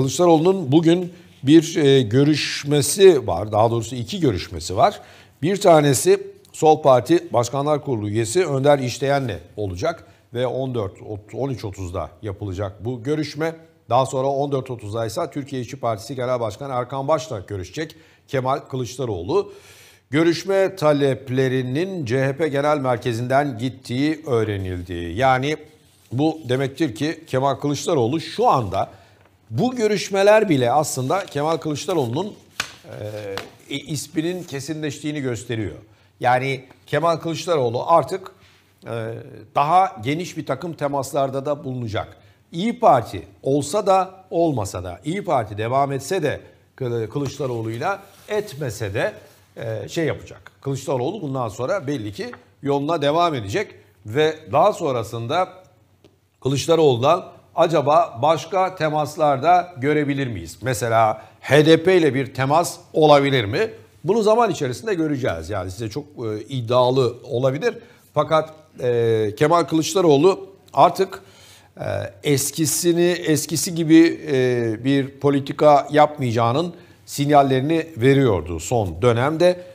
Kılıçdaroğlu'nun bugün bir e, görüşmesi var. Daha doğrusu iki görüşmesi var. Bir tanesi Sol Parti Başkanlar Kurulu üyesi Önder İşleyen'le olacak ve 14 13.30'da yapılacak bu görüşme. Daha sonra 14.30'da ise Türkiye İşçi Partisi Genel Başkanı Erkan Baş'la görüşecek Kemal Kılıçdaroğlu. Görüşme taleplerinin CHP Genel Merkezi'nden gittiği öğrenildi. Yani bu demektir ki Kemal Kılıçdaroğlu şu anda bu görüşmeler bile aslında Kemal Kılıçdaroğlu'nun e, e, isminin kesinleştiğini gösteriyor. Yani Kemal Kılıçdaroğlu artık e, daha geniş bir takım temaslarda da bulunacak. İyi Parti olsa da olmasa da, İyi Parti devam etse de Kılıçdaroğlu'yla etmese de e, şey yapacak. Kılıçdaroğlu bundan sonra belli ki yoluna devam edecek ve daha sonrasında Kılıçdaroğlu'dan acaba başka temaslarda görebilir miyiz? Mesela HDP ile bir temas olabilir mi? Bunu zaman içerisinde göreceğiz. Yani size çok e, iddialı olabilir. Fakat e, Kemal Kılıçdaroğlu artık e, eskisini eskisi gibi e, bir politika yapmayacağının sinyallerini veriyordu son dönemde